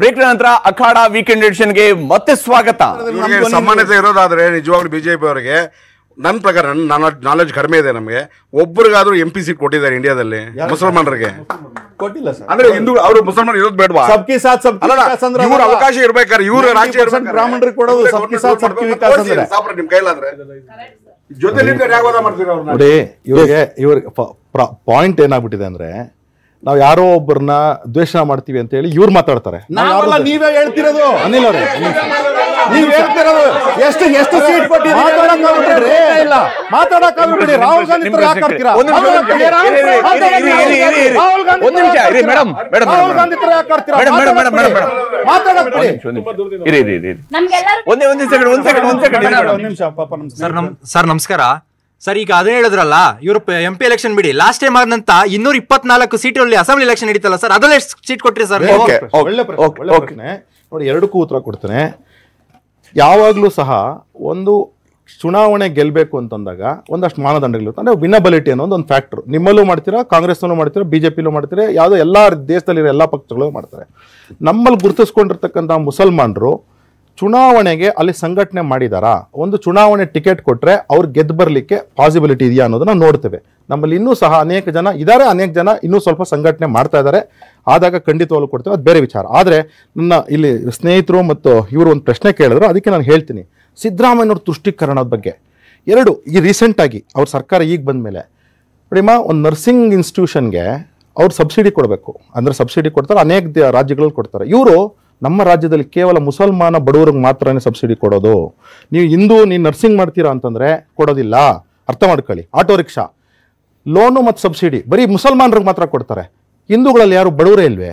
Break ನಂತರ ಅಖಾಡ weekend ಎಡಿಷನ್ಗೆ ಮತ್ತೆ ಸ್ವಾಗತ ಸಮಾನತೆ ಇರೋದಾದ್ರೆ ನಿಜವಾಗ್ಲೂ ಬಿಜೆಪಿ ಅವರಿಗೆ ನನ್ನ ಪ್ರಕಾರ ನನ್ನ ನಾಲೆಜ್ ಕಡಿಮೆ ಇದೆ ನಮಗೆ ಒಬ್ಬರಿಗಾದ್ರೂ ಎಂ ಪಿ ಸಿ ಕೊಟ್ಟಿದ್ದಾರೆ ಇಂಡಿಯಾದಲ್ಲಿ ಮುಸಲ್ಮಾನರಿಗೆ ಕೊಟ್ಟಿಲ್ಲ ಅಂದ್ರೆ ಹಿಂದೂ ಅವರು ಮುಸಲ್ಮಾನ ಇರೋದು ಬೇಡವಾ ಸಬ್ಕಿ ಸಾಥ್ ಸಬ್ ಇವ್ರ ಅವಕಾಶ ಇರ್ಬೇಕಾದ್ರೆ ಇವ್ರ ರಾಜ್ಯ ಬ್ರಾಹ್ಮಣರಿಗೆ ಕೊಡೋದು ಸಬ್ಕಿ ಸಾಥ್ ಸಬ್ಕಿ ವಿಕಾಸ್ ಅಂದ್ರೆ ನಿಮ್ ಕೈಲಾದ್ರೆ ನೋಡಿ ಇವ್ರಿಗೆ ಇವ್ರಿಗೆ ಪಾಯಿಂಟ್ ಏನಾಗ್ಬಿಟ್ಟಿದೆ ಅಂದ್ರೆ ನಾವು ಯಾರೋ ಒಬ್ಬರನ್ನ ದ್ವೇಷ ಮಾಡ್ತೀವಿ ಅಂತ ಹೇಳಿ ಇವ್ರು ಮಾತಾಡ್ತಾರೆ ನೀವೇ ಹೇಳ್ತಿರೋದು ಅನಿಲ್ ಅವರೇ ನೀವ್ ಎಷ್ಟು ಒಂದ್ ಸರ್ ನಮಸ್ಕಾರ ಸರ್ ಈಗ ಅದೇ ಹೇಳಿದ್ರಲ್ಲ ಇವರು ಎಂ ಪಿ ಎಲೆಕ್ಷನ್ ಬಿಡಿ ಲಾಸ್ಟ್ ಟೈಮ್ ಆದಂತ ಇನ್ನೂರ ಇಪ್ಪತ್ನಾಲ್ಕು ಸೀಟಲ್ಲಿ ಅಸೆಂಬ್ಲಿ ಎಲೆಕ್ಷನ್ ನಡೀತಲ್ಲ ಸರ್ ಅದಲ್ಲೇ ಸೀಟ್ ಕೊಟ್ಟಿರಿ ಸರ್ ನೋಡಿ ಎರಡಕ್ಕೂ ಉತ್ತರ ಕೊಡ್ತೇನೆ ಯಾವಾಗಲೂ ಸಹ ಒಂದು ಚುನಾವಣೆ ಗೆಲ್ಲಬೇಕು ಅಂತಂದಾಗ ಒಂದಷ್ಟು ಮಾನದಂಡಗಳಿರುತ್ತೆ ಅಂದರೆ ವಿನಬಲಿಟಿ ಅನ್ನೋ ಒಂದು ಫ್ಯಾಕ್ಟ್ರ್ ನಿಮ್ಮಲ್ಲೂ ಮಾಡ್ತೀರಾ ಕಾಂಗ್ರೆಸ್ನಲ್ಲೂ ಮಾಡ್ತೀರಾ ಬಿ ಜೆ ಪಿಲೂ ಮಾಡ್ತೀರಾ ಯಾವುದೋ ಎಲ್ಲ ದೇಶದಲ್ಲಿರೋ ಎಲ್ಲ ಪಕ್ಷಗಳು ಮಾಡ್ತಾರೆ ನಮ್ಮಲ್ಲಿ ಗುರುತಿಸ್ಕೊಂಡಿರ್ತಕ್ಕಂಥ ಮುಸಲ್ಮಾನರು ಚುನಾವಣೆಗೆ ಅಲ್ಲಿ ಸಂಘಟನೆ ಮಾಡಿದಾರಾ ಒಂದು ಚುನಾವಣೆ ಟಿಕೆಟ್ ಕೊಟ್ಟರೆ ಅವ್ರು ಗೆದ್ದು ಬರಲಿಕ್ಕೆ ಪಾಸಿಬಿಲಿಟಿ ಇದೆಯಾ ಅನ್ನೋದನ್ನ ನೋಡ್ತೇವೆ ನಮ್ಮಲ್ಲಿ ಇನ್ನೂ ಸಹ ಅನೇಕ ಜನ ಇದ್ದಾರೆ ಅನೇಕ ಜನ ಇನ್ನೂ ಸ್ವಲ್ಪ ಸಂಘಟನೆ ಮಾಡ್ತಾ ಇದ್ದಾರೆ ಆದಾಗ ಖಂಡಿತವಾಗ್ಲೂ ಕೊಡ್ತೇವೆ ಅದು ಬೇರೆ ವಿಚಾರ ಆದರೆ ನನ್ನ ಇಲ್ಲಿ ಸ್ನೇಹಿತರು ಮತ್ತು ಇವರು ಒಂದು ಪ್ರಶ್ನೆ ಕೇಳಿದ್ರು ಅದಕ್ಕೆ ನಾನು ಹೇಳ್ತೀನಿ ಸಿದ್ದರಾಮಯ್ಯವ್ರ ತುಷ್ಟೀಕರಣದ ಬಗ್ಗೆ ಎರಡು ಈ ರೀಸೆಂಟಾಗಿ ಅವ್ರ ಸರ್ಕಾರ ಈಗ ಬಂದ ಮೇಲೆ ನೋಡಿಮ್ಮ ಒಂದು ನರ್ಸಿಂಗ್ ಇನ್ಸ್ಟಿಟ್ಯೂಷನ್ಗೆ ಅವ್ರು ಸಬ್ಸಿಡಿ ಕೊಡಬೇಕು ಅಂದರೆ ಸಬ್ಸಿಡಿ ಕೊಡ್ತಾರೆ ಅನೇಕ ರಾಜ್ಯಗಳಲ್ಲಿ ಕೊಡ್ತಾರೆ ಇವರು ನಮ್ಮ ರಾಜ್ಯದಲ್ಲಿ ಕೇವಲ ಮುಸಲ್ಮಾನ ಬಡವರಿಗೆ ಮಾತ್ರನೇ ಸಬ್ಸಿಡಿ ಕೊಡೋದು ನೀವು ಹಿಂದೂ ನೀವು ನರ್ಸಿಂಗ್ ಮಾಡ್ತೀರಾ ಅಂತಂದರೆ ಕೊಡೋದಿಲ್ಲ ಅರ್ಥ ಮಾಡ್ಕೊಳ್ಳಿ ಆಟೋ ರಿಕ್ಷಾ ಲೋನು ಮತ್ತು ಸಬ್ಸಿಡಿ ಬರೀ ಮುಸಲ್ಮಾನರಿಗೆ ಮಾತ್ರ ಕೊಡ್ತಾರೆ ಹಿಂದೂಗಳಲ್ಲಿ ಯಾರು ಬಡವರೇ ಇಲ್ವೇ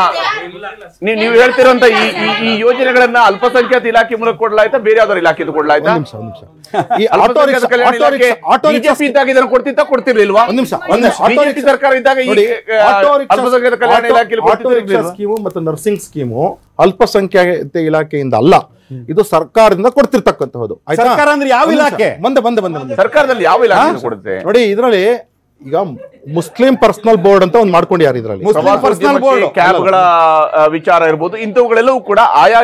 ನೀವ್ ನೀವ್ ಹೇಳ್ತಿರೋಂತ ಈ ಈ ಯೋಜನೆಗಳನ್ನ ಅಲ್ಪಸಂಖ್ಯಾತ ಇಲಾಖೆ ಮೂಲಕ ಕೊಡ್ಲಾಯ್ತಾ ಬೇರೆ ಯಾವ್ದಾದ್ರು ಇಲಾಖೆ ಕೊಡ್ಲಾಯ್ತಾ ಬಿಜೆಪಿ ಇದ್ದಾಗ ಇದನ್ನ ಕೊಡ್ತಿತ್ತ ಕೊಡ್ತಿರ್ಲಿಲ್ವಾ ಒಂದ್ ನಿಮಿಷ ಬಿಜೆಪಿ ಸರ್ಕಾರ ಇದ್ದಾಗ ಅಲ್ಪಸಂಖ್ಯಾತ ಕಲ್ಯಾಣ ಇಲಾಖೆ ಸ್ಕೀಮು ಮತ್ತು ನರ್ಸಿಂಗ್ ಸ್ಕೀಮು ಅಲ್ಪಸಂಖ್ಯಾತ ಇಲಾಖೆಯಿಂದ ಅಲ್ಲ ಇದು ಸರ್ಕಾರದಿಂದ ಕೊಡ್ತಿರ್ತಕ್ಕಂತಹದ್ದು ಸರ್ಕಾರ ಅಂದ್ರೆ ಯಾವ ಇಲಾಖೆ ಬಂದೆ ಬಂದೆ ಬಂದೆ ಸರ್ಕಾರದಲ್ಲಿ ಯಾವ ಇಲಾಖೆ ಕೊಡುತ್ತೆ ನೋಡಿ ಇದರಲ್ಲಿ ಈಗ ಮುಸ್ಲಿಂ ಪರ್ಸನಲ್ ಬೋರ್ಡ್ ಅಂತ ಒಂದು ಮಾಡ್ಕೊಂಡು ಯಾರು ಇದ್ರಲ್ಲಿ ಪರ್ಸನಲ್ ಬೋರ್ಡ್ ಕ್ಯಾಬ್ಗಳ ವಿಚಾರ ಇರ್ಬೋದು ಇಂಥವುಗಳೆಲ್ಲವೂ ಕೂಡ ಆಯಾ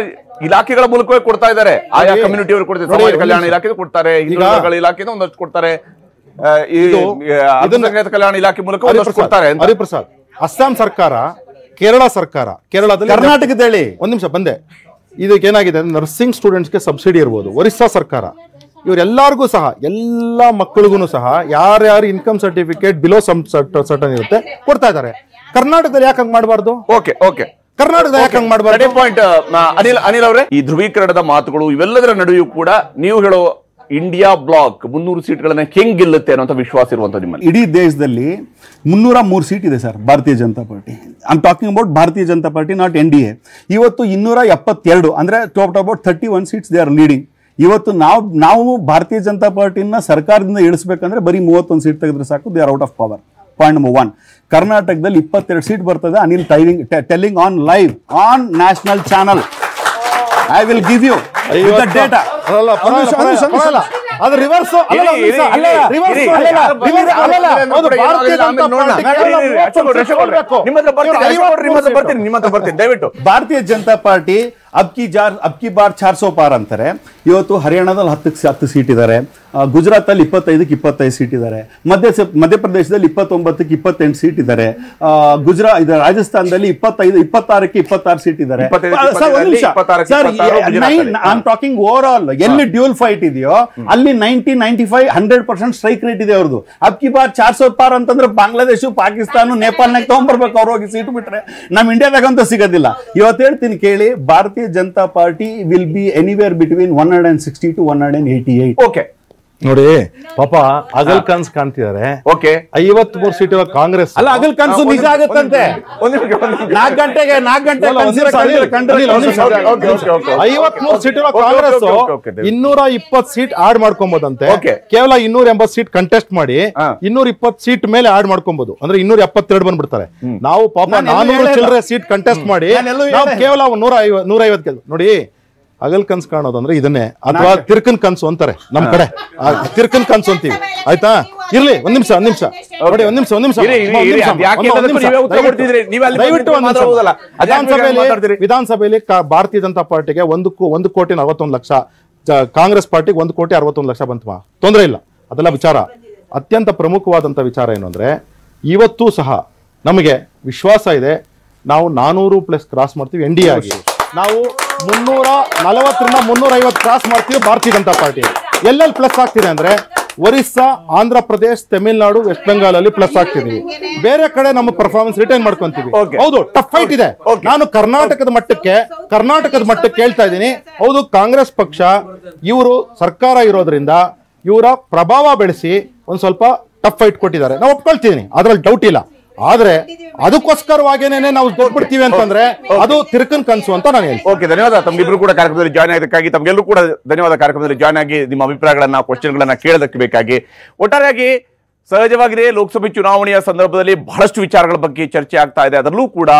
ಇಲಾಖೆಗಳ ಮೂಲಕವೇ ಕೊಡ್ತಾ ಇದ್ದಾರೆ ಆಯಾ ಕಮ್ಯುನಿಟಿ ಕೊಡ್ತಾರೆ ಸಮಾಜ ಕಲ್ಯಾಣ ಇಲಾಖೆ ಕೊಡ್ತಾರೆ ಇಲಾಖೆಯಿಂದ ಒಂದಷ್ಟು ಕೊಡ್ತಾರೆ ಕಲ್ಯಾಣ ಇಲಾಖೆ ಮೂಲಕ ಒಂದಷ್ಟು ಕೊಡ್ತಾರೆ ಹರಿಪ್ರಸಾದ್ ಅಸ್ಸಾಂ ಸರ್ಕಾರ ಕೇರಳ ಸರ್ಕಾರ ಕೇರಳದಲ್ಲಿ ಕರ್ನಾಟಕದಲ್ಲಿ ಒಂದ್ ನಿಮಿಷ ಬಂದೆ ಇದಕ್ಕೆ ಏನಾಗಿದೆ ನರ್ಸಿಂಗ್ ಸ್ಟೂಡೆಂಟ್ಸ್ಗೆ ಸಬ್ಸಿಡಿ ಇರ್ಬೋದು ಒರಿಸ್ಸಾ ಸರ್ಕಾರ ಇವರೆಲ್ಲರಿಗೂ ಸಹ ಎಲ್ಲ ಮಕ್ಕಳಿಗೂ ಸಹ ಯಾರ್ಯಾರು income certificate below some certain ಇರುತ್ತೆ ಕೊಡ್ತಾ ಇದ್ದಾರೆ ಕರ್ನಾಟಕದಲ್ಲಿ ಯಾಕೆ ಹಂಗ್ ಮಾಡಬಾರ್ದು ಓಕೆ ಓಕೆ ಕರ್ನಾಟಕದಲ್ಲಿ ಯಾಕೆ ಹಂಗೆ ಮಾಡಬಾರ್ದು ಪಾಯಿಂಟ್ ಅನಿಲ್ ಅನಿಲ್ ಅವರೇ ಈ ಧ್ರುವೀಕರಣದ ಮಾತುಗಳು ಇವೆಲ್ಲದರ ನಡುವೆಯೂ ಕೂಡ ನೀವು ಹೇಳೋ ಇಂಡಿಯಾ ಬ್ಲಾಕ್ ಮುನ್ನೂರು ಸೀಟ್ಗಳನ್ನ ಹೆಂಗ್ ಗೆಲ್ಲುತ್ತೆ ಅನ್ನೋಂಥ ವಿಶ್ವಾಸ ಇರುವಂತ ನಿಮ್ಮಲ್ಲಿ ಇಡೀ ದೇಶದಲ್ಲಿ ಮುನ್ನೂರ ಮೂರು ಸೀಟ್ ಇದೆ sir Bharatiya Janata Party I'm talking about Bharatiya Janata Party not N D A ಇವತ್ತು ಇನ್ನೂರ ಎಪ್ಪತ್ತೆರಡು ಅಂದ್ರೆ total about thirty one seats they are leading ಇವತ್ತು ನಾವು ನಾವು ಭಾರತೀಯ ಜನತಾ ಪಾರ್ಟಿನ ಸರ್ಕಾರದಿಂದ ಇಳಿಸ್ಬೇಕಂದ್ರೆ ಬರೀ ಮೂವತ್ತೊಂದು ಸೀಟ್ ತೆಗೆದ್ರೆ ಸಾಕು they are out of power point number one ಕರ್ನಾಟಕದಲ್ಲಿ ಇಪ್ಪತ್ತೆರಡು ಸೀಟ್ ಬರ್ತದೆ Anil telling telling on live on national channel I will give you data reverse Bharatiya Janata Party ಅಬ್ಕಿ ಜಾರ್ ಅಬ್ಕಿ ಬಾರ್ ಚಾರ್ಸೋ ಪಾರ್ ಅಂತಾರೆ ಇವತ್ತು ಹರಿಯಾಣದಲ್ಲಿ ಹತ್ತಕ್ಕೆ ಹತ್ತು ಸೀಟ್ ಇದ್ದಾರೆ ಅಲ್ಲಿ ಇಪ್ಪತ್ತೈದಕ್ಕೆ ಇಪ್ಪತ್ತೈದು ಸೀಟ್ ಇದ್ದಾರೆ ಮಧ್ಯ ಮಧ್ಯಪ್ರದೇಶದಲ್ಲಿ ಇಪ್ಪತ್ತೊಂಬತ್ತಕ್ಕೆ ಇಪ್ಪತ್ತೆಂಟು ಸೀಟ್ ಇದ್ದಾರೆ ಗುಜರಾತ್ ಇದು ರಾಜಸ್ಥಾನದಲ್ಲಿ ಇಪ್ಪತ್ತೈದು ಇಪ್ಪತ್ತಾರಕ್ಕೆ ಇಪ್ಪತ್ತಾರು ಸೀಟ್ ಇದ್ದಾರೆ ಟಾಕಿಂಗ್ ಓವರ್ ಆಲ್ ಎಲ್ಲಿ ಡ್ಯೂಲ್ ಫೈಟ್ ಇದೆಯೋ ಅಲ್ಲಿ ninety ninety five hundred percent strike rate ಇದೆ ಅವ್ರದ್ದು ಅಬ್ಕಿ ಬಾರ್ ಚಾರ್ ಸೋ ಪಾರ್ ಅಂತಂದ್ರೆ ಬಾಂಗ್ಲಾದೇಶು ಪಾಕಿಸ್ತಾನ ನೇಪಾಳ್ನಾಗ ತಗೊಂಡ್ಬರ್ಬೇಕು ಅವ್ರು ಹೋಗಿ ಸೀಟ್ ಬಿಟ್ರೆ ನಮ್ ಇಂಡಿಯಾದಾಗಂತೂ ಸಿಗೋದಿಲ್ಲ ಇವತ್ತು ಹೇಳ್ತೀನಿ ಕೇಳಿ Bharat Bharatiya Janata Party will be anywhere between 160 to 188. Okay. ನೋಡಿ ಪಾಪ ಅಗಲ್ ಕನ್ಸ್ ಕಾಣ್ತಿದಾರೆ ಓಕೆ ಐವತ್ ಮೂರ್ ಸೀಟ್ ಇರೋ ಕಾಂಗ್ರೆಸ್ ಅಲ್ಲ ಅಗಲ್ ಕನ್ಸು ನಿಜ ಆಗುತ್ತಂತೆ ನಾಲ್ಕು ಗಂಟೆಗೆ ನಾಲ್ಕು ಗಂಟೆ ಐವತ್ ಮೂರ್ ಸೀಟ್ ಇರೋ ಕಾಂಗ್ರೆಸ್ ಇನ್ನೂರ ಇಪ್ಪತ್ ಸೀಟ್ ಆಡ್ ಮಾಡ್ಕೊಬೋದಂತೆ ಕೇವಲ ಇನ್ನೂರ ಎಂಬತ್ ಸೀಟ್ ಕಂಟೆಸ್ಟ್ ಮಾಡಿ ಇನ್ನೂರ ಇಪ್ಪತ್ ಸೀಟ್ ಮೇಲೆ ಆಡ್ ಮಾಡ್ಕೊಬಹುದು ಅಂದ್ರೆ ಇನ್ನೂರ ಎಪ್ಪತ್ತೆರಡು ಬಂದ್ಬಿಡ್ತಾರೆ ನಾವು ಪಾಪ ನಾನೂರು ಚಿಲ್ಲರೆ ಸೀಟ್ ಕಂಟೆಸ್ಟ್ ಮಾಡಿ ಕೇವಲ ನೂರ ಐವತ್ ನೂರ ಐವತ್ ನೋಡಿ ಹಗಲ್ ಕನ್ಸ್ ಕಾಣೋದು ಅಂದ್ರೆ ಇದನ್ನೇ ಅಥವಾ ತಿರ್ಕನ್ ಕನ್ಸು ಅಂತಾರೆ ನಮ್ಮ ಕಡೆ ತಿರ್ಕನ್ ಕನ್ಸು ಅಂತೀವಿ ಆಯ್ತಾ ಇರ್ಲಿ ಒಂದ್ ನಿಮಿಷ ಒಂದ್ ನಿಮಿಷ ನೋಡಿ ಒಂದ್ ನಿಮಿಷ ಒಂದ್ ನಿಮಿಷ ವಿಧಾನಸಭೆಯಲ್ಲಿ ವಿಧಾನಸಭೆಯಲ್ಲಿ ಭಾರತೀಯ ಜನತಾ ಪಾರ್ಟಿಗೆ ಒಂದು ಒಂದು ಕೋಟಿ ನಲವತ್ತೊಂದು ಲಕ್ಷ ಕಾಂಗ್ರೆಸ್ ಪಾರ್ಟಿಗೆ ಒಂದು ಕೋಟಿ ಅರವತ್ತೊಂದು ಲಕ್ಷ ಬಂತು ತೊಂದರೆ ಇಲ್ಲ ಅದೆಲ್ಲ ವಿಚಾರ ಅತ್ಯಂತ ಪ್ರಮುಖವಾದಂತ ವಿಚಾರ ಏನು ಅಂದ್ರೆ ಇವತ್ತೂ ಸಹ ನಮಗೆ ವಿಶ್ವಾಸ ಇದೆ ನಾವು ನಾನೂರು ಪ್ಲಸ್ ಕ್ರಾಸ್ ಮಾಡ್ತೀವಿ ಎನ್ ಡಿ ಆಗಿ ನಾವು ಮುನ್ನೂರ ನಲವತ್ತರಿಂದ ಮುನ್ನೂರ ಐವತ್ತು ಕ್ರಾಸ್ ಮಾಡ್ತೀವಿ ಭಾರತೀಯ ಜನತಾ ಪಾರ್ಟಿ ಎಲ್ಲೆಲ್ಲಿ ಪ್ಲಸ್ ಆಗ್ತಿದೆ ಅಂದ್ರೆ ಒರಿಸ್ಸಾ ಆಂಧ್ರ ಪ್ರದೇಶ್ ತಮಿಳುನಾಡು ವೆಸ್ಟ್ ಬೆಂಗಾಲ್ ಅಲ್ಲಿ ಪ್ಲಸ್ ಆಗ್ತಿದೀವಿ ಬೇರೆ ಕಡೆ ನಮ್ಮ ಪರ್ಫಾರ್ಮೆನ್ಸ್ ರಿಟೈನ್ ಮಾಡ್ಕೊಂತೀವಿ ಹೌದು ಟಫ್ ಫೈಟ್ ಇದೆ ನಾನು ಕರ್ನಾಟಕದ ಮಟ್ಟಕ್ಕೆ ಕರ್ನಾಟಕದ ಮಟ್ಟಕ್ಕೆ ಹೇಳ್ತಾ ಇದ್ದೀನಿ ಹೌದು ಕಾಂಗ್ರೆಸ್ ಪಕ್ಷ ಇವರು ಸರ್ಕಾರ ಇರೋದ್ರಿಂದ ಇವರ ಪ್ರಭಾವ ಬೆಳೆಸಿ ಒಂದು ಸ್ವಲ್ಪ ಟಫ್ ಫೈಟ್ ಕೊಟ್ಟಿದ್ದಾರೆ ನಾವು ಒಪ್ಕೊಳ್ತಿದ್ದೀನಿ ಅದ್ರಲ್ಲಿ ಡೌಟ್ ಇಲ್ಲ ಆದ್ರೆ ಅದಕ್ಕೋಸ್ಕರವಾಗೇನೆ ನಾವು ಕೊಟ್ಬಿಡ್ತೀವಿ ಅಂತಂದ್ರೆ ಅದು ತಿರ್ಕನ್ ಕನ್ಸು ಅಂತ ನಾನು ಹೇಳಿ ಓಕೆ ಧನ್ಯವಾದ ತಮ್ಗಿಬ್ರು ಕೂಡ ಕಾರ್ಯಕ್ರಮದಲ್ಲಿ ಜಾಯ್ನ್ ಆಗಿದ್ದಕ್ಕಾಗಿ ತಮ್ಗೆಲ್ಲೂ ಕೂಡ ಧನ್ಯವಾದ ಕಾರ್ಯಕ್ರಮದಲ್ಲಿ ಜಾಯ್ನ್ ಆಗಿ ನಿಮ್ಮ ಅಭಿಪ್ರಾಯಗಳನ್ನ ಕ್ವಶನ್ಗಳನ್ನ ಕೇಳೋದಕ್ಕೆ ಬೇಕಾಗಿ ಒಟ್ಟಾರೆಯಾಗಿ ಸಹಜವಾಗಿದೆ ಲೋಕಸಭೆ ಚುನಾವಣೆಯ ಸಂದರ್ಭದಲ್ಲಿ ಬಹಳಷ್ಟು ವಿಚಾರಗಳ ಬಗ್ಗೆ ಚರ್ಚೆ ಆಗ್ತಾ ಇದೆ ಅದರಲ್ಲೂ ಕೂಡ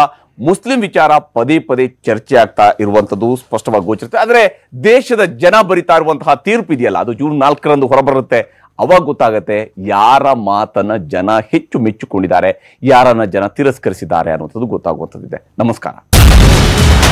ಮುಸ್ಲಿಂ ವಿಚಾರ ಪದೇ ಪದೇ ಚರ್ಚೆ ಆಗ್ತಾ ಇರುವಂತದ್ದು ಸ್ಪಷ್ಟವಾಗಿ ಗೋಚರಿಸುತ್ತೆ ಆದ್ರೆ ದೇಶದ ಜನ ಬರಿತಾ ಇರುವಂತಹ ತೀರ್ಪು ಇದೆಯಲ್ಲ ಅದು ಜೂನ್ ನಾಲ್ಕರಂದು ಹೊರಬರುತ್ತೆ ಅವಾಗ ಗೊತ್ತಾಗತ್ತೆ ಯಾರ ಮಾತನ್ನ ಜನ ಹೆಚ್ಚು ಮೆಚ್ಚಿಕೊಂಡಿದ್ದಾರೆ ಯಾರನ್ನ ಜನ ತಿರಸ್ಕರಿಸಿದ್ದಾರೆ ಅನ್ನುವಂಥದ್ದು ಗೊತ್ತಾಗುವಂಥದ್ದಿದೆ ನಮಸ್ಕಾರ